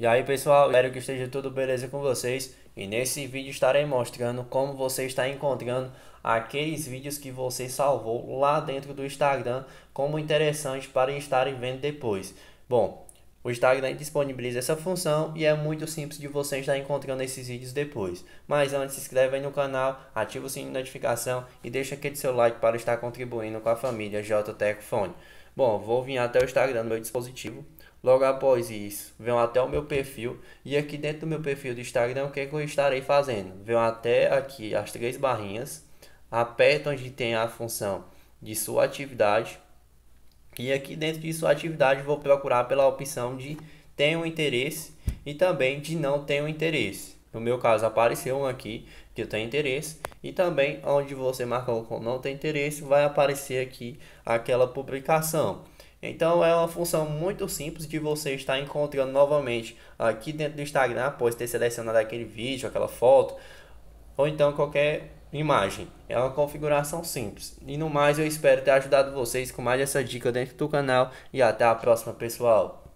E aí pessoal, espero que esteja tudo beleza com vocês e nesse vídeo estarei mostrando como você está encontrando aqueles vídeos que você salvou lá dentro do Instagram como interessantes para estarem vendo depois. Bom, o Instagram disponibiliza essa função e é muito simples de você estar encontrando esses vídeos depois. Mas antes, se inscreve aí no canal, ativa o sininho de notificação e deixa aquele seu like para estar contribuindo com a família JTecFone. Bom, vou vir até o Instagram do meu dispositivo. Logo após isso, venho até o meu perfil e aqui dentro do meu perfil do Instagram, o que, é que eu estarei fazendo? Venho até aqui as três barrinhas, aperto onde tem a função de sua atividade e aqui dentro de sua atividade vou procurar pela opção de tenho interesse e também de não tenho interesse no meu caso apareceu um aqui que eu tenho interesse e também onde você marcou como não tem interesse vai aparecer aqui aquela publicação. Então é uma função muito simples de você estar encontrando novamente aqui dentro do Instagram após ter selecionado aquele vídeo, aquela foto ou então qualquer imagem. É uma configuração simples. E no mais eu espero ter ajudado vocês com mais essa dica dentro do canal e até a próxima pessoal.